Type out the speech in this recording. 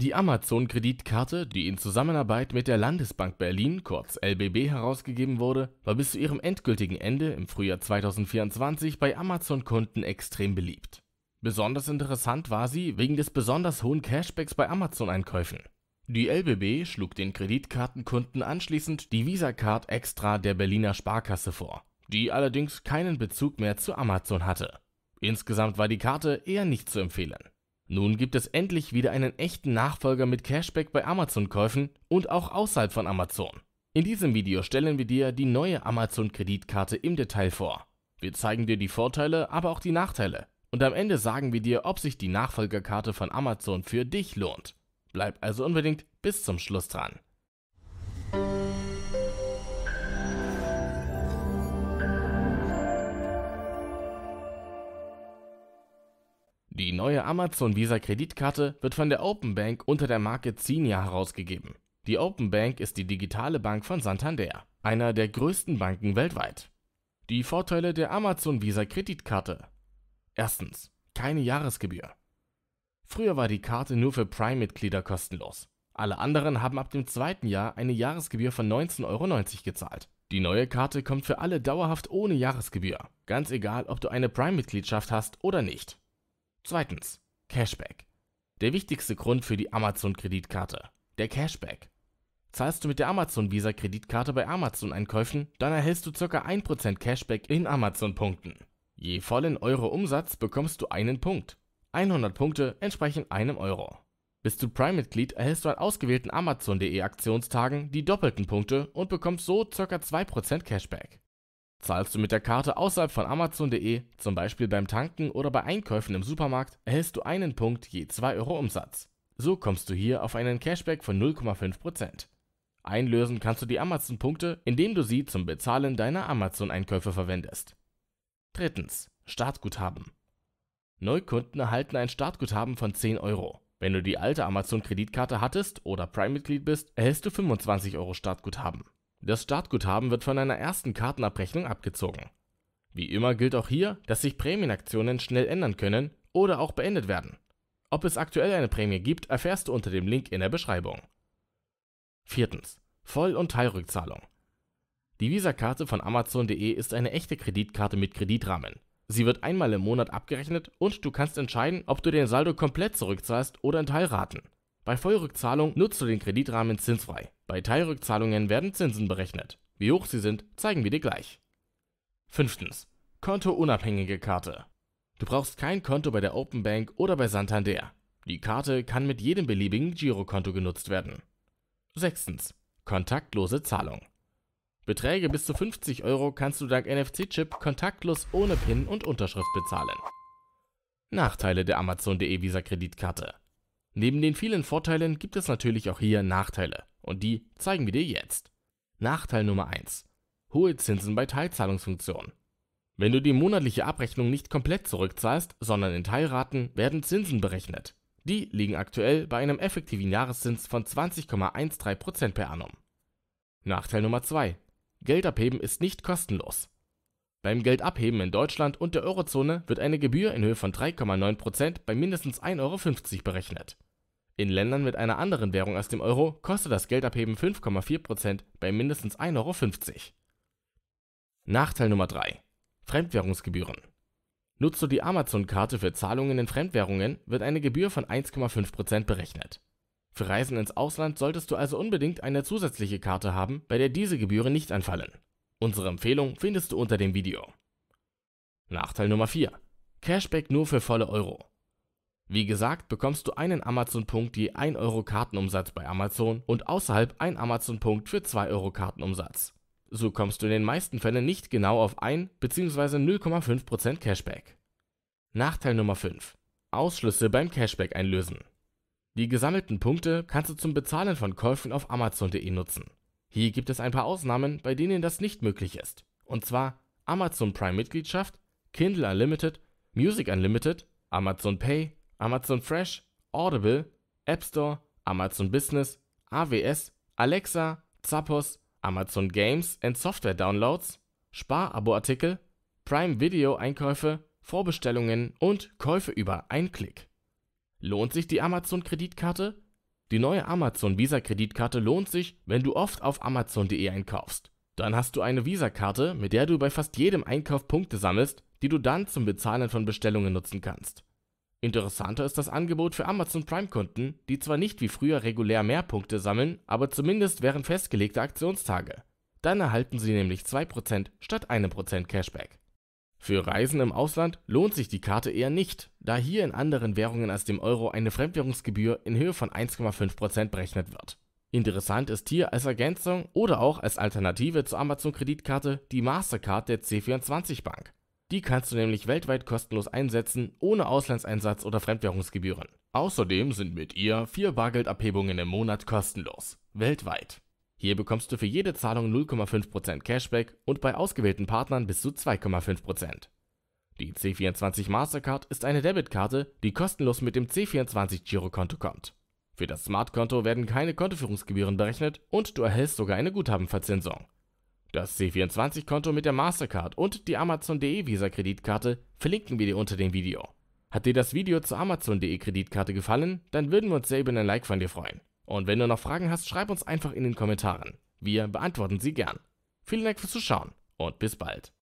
Die Amazon-Kreditkarte, die in Zusammenarbeit mit der Landesbank Berlin kurz LBB herausgegeben wurde, war bis zu ihrem endgültigen Ende im Frühjahr 2024 bei Amazon-Kunden extrem beliebt. Besonders interessant war sie wegen des besonders hohen Cashbacks bei Amazon-Einkäufen. Die LBB schlug den Kreditkartenkunden anschließend die Visa Card Extra der Berliner Sparkasse vor, die allerdings keinen Bezug mehr zu Amazon hatte. Insgesamt war die Karte eher nicht zu empfehlen. Nun gibt es endlich wieder einen echten Nachfolger mit Cashback bei Amazon-Käufen und auch außerhalb von Amazon. In diesem Video stellen wir dir die neue Amazon-Kreditkarte im Detail vor. Wir zeigen dir die Vorteile, aber auch die Nachteile. Und am Ende sagen wir dir, ob sich die Nachfolgerkarte von Amazon für dich lohnt. Bleib also unbedingt bis zum Schluss dran. Die neue Amazon Visa Kreditkarte wird von der Open Bank unter der Marke Zinnia herausgegeben. Die Open Bank ist die digitale Bank von Santander, einer der größten Banken weltweit. Die Vorteile der Amazon Visa Kreditkarte. Erstens, keine Jahresgebühr. Früher war die Karte nur für Prime-Mitglieder kostenlos. Alle anderen haben ab dem zweiten Jahr eine Jahresgebühr von 19,90 Euro gezahlt. Die neue Karte kommt für alle dauerhaft ohne Jahresgebühr, ganz egal, ob du eine Prime-Mitgliedschaft hast oder nicht. Zweitens Cashback. Der wichtigste Grund für die Amazon-Kreditkarte. Der Cashback. Zahlst du mit der Amazon Visa Kreditkarte bei Amazon Einkäufen, dann erhältst du ca. 1% Cashback in Amazon Punkten. Je vollen Euro Umsatz bekommst du einen Punkt. 100 Punkte entsprechen einem Euro. Bist du Prime-Mitglied, erhältst du an ausgewählten Amazon.de Aktionstagen die doppelten Punkte und bekommst so ca. 2% Cashback. Zahlst du mit der Karte außerhalb von Amazon.de, zum Beispiel beim Tanken oder bei Einkäufen im Supermarkt, erhältst du einen Punkt je 2 Euro Umsatz. So kommst du hier auf einen Cashback von 0,5%. Einlösen kannst du die Amazon-Punkte, indem du sie zum Bezahlen deiner Amazon-Einkäufe verwendest. Drittens. Startguthaben. Neukunden erhalten ein Startguthaben von 10 Euro. Wenn du die alte Amazon-Kreditkarte hattest oder Prime-Mitglied bist, erhältst du 25 Euro Startguthaben. Das Startguthaben wird von einer ersten Kartenabrechnung abgezogen. Wie immer gilt auch hier, dass sich Prämienaktionen schnell ändern können oder auch beendet werden. Ob es aktuell eine Prämie gibt, erfährst du unter dem Link in der Beschreibung. 4. Voll- und Teilrückzahlung. Die Visa-Karte von Amazon.de ist eine echte Kreditkarte mit Kreditrahmen. Sie wird einmal im Monat abgerechnet und du kannst entscheiden, ob du den Saldo komplett zurückzahlst oder in Teilraten. Bei Vollrückzahlung nutzt du den Kreditrahmen zinsfrei. Bei Teilrückzahlungen werden Zinsen berechnet. Wie hoch sie sind, zeigen wir dir gleich. 5. Kontounabhängige Karte. Du brauchst kein Konto bei der Open Bank oder bei Santander. Die Karte kann mit jedem beliebigen Girokonto genutzt werden. 6. Kontaktlose Zahlung. Beträge bis zu 50 Euro kannst du dank NFC-Chip kontaktlos ohne PIN und Unterschrift bezahlen. Nachteile der Amazon.de Visa Kreditkarte. Neben den vielen Vorteilen gibt es natürlich auch hier Nachteile und die zeigen wir dir jetzt. Nachteil Nummer 1. Hohe Zinsen bei Teilzahlungsfunktionen. Wenn du die monatliche Abrechnung nicht komplett zurückzahlst, sondern in Teilraten, werden Zinsen berechnet. Die liegen aktuell bei einem effektiven Jahreszins von 20,13% per annum. Nachteil Nummer 2. Geld abheben ist nicht kostenlos. Beim Geldabheben in Deutschland und der Eurozone wird eine Gebühr in Höhe von 3,9% bei mindestens 1,50 Euro berechnet. In Ländern mit einer anderen Währung als dem Euro kostet das Geldabheben 5,4 bei mindestens 1,50 Euro. Nachteil Nummer 3: Fremdwährungsgebühren. Nutzt du die Amazon-Karte für Zahlungen in Fremdwährungen, wird eine Gebühr von 1,5 berechnet. Für Reisen ins Ausland solltest du also unbedingt eine zusätzliche Karte haben, bei der diese Gebühren nicht anfallen. Unsere Empfehlung findest du unter dem Video. Nachteil Nummer 4: Cashback nur für volle Euro. Wie gesagt bekommst du einen Amazon-Punkt je 1 Euro Kartenumsatz bei Amazon und außerhalb ein Amazon-Punkt für 2 Euro Kartenumsatz. So kommst du in den meisten Fällen nicht genau auf 1 bzw. 0,5% Cashback. Nachteil Nummer 5. Ausschlüsse beim Cashback einlösen. Die gesammelten Punkte kannst du zum Bezahlen von Käufen auf Amazon.de nutzen. Hier gibt es ein paar Ausnahmen, bei denen das nicht möglich ist. Und zwar Amazon Prime Mitgliedschaft, Kindle Unlimited, Music Unlimited, Amazon Pay Amazon Fresh, Audible, App Store, Amazon Business, AWS, Alexa, Zappos, Amazon Games and Software Downloads, Sparabo-Artikel, Prime Video Einkäufe, Vorbestellungen und Käufe über einen Klick. Lohnt sich die Amazon Kreditkarte? Die neue Amazon Visa Kreditkarte lohnt sich, wenn du oft auf amazon.de einkaufst. Dann hast du eine Visa-Karte, mit der du bei fast jedem Einkauf Punkte sammelst, die du dann zum Bezahlen von Bestellungen nutzen kannst. Interessanter ist das Angebot für Amazon-Prime-Kunden, die zwar nicht wie früher regulär mehr Punkte sammeln, aber zumindest während festgelegter Aktionstage. Dann erhalten sie nämlich 2% statt 1% Cashback. Für Reisen im Ausland lohnt sich die Karte eher nicht, da hier in anderen Währungen als dem Euro eine Fremdwährungsgebühr in Höhe von 1,5% berechnet wird. Interessant ist hier als Ergänzung oder auch als Alternative zur Amazon-Kreditkarte die Mastercard der C24 Bank. Die kannst du nämlich weltweit kostenlos einsetzen, ohne Auslandseinsatz oder Fremdwährungsgebühren. Außerdem sind mit ihr vier Bargeldabhebungen im Monat kostenlos. Weltweit. Hier bekommst du für jede Zahlung 0,5% Cashback und bei ausgewählten Partnern bis zu 2,5%. Die C24 Mastercard ist eine Debitkarte, die kostenlos mit dem C24 Girokonto kommt. Für das Smartkonto werden keine Kontoführungsgebühren berechnet und du erhältst sogar eine Guthabenverzinsung. Das C24-Konto mit der Mastercard und die Amazon.de Visa-Kreditkarte verlinken wir dir unter dem Video. Hat dir das Video zur Amazon.de Kreditkarte gefallen, dann würden wir uns sehr über ein Like von dir freuen. Und wenn du noch Fragen hast, schreib uns einfach in den Kommentaren. Wir beantworten sie gern. Vielen Dank fürs Zuschauen und bis bald.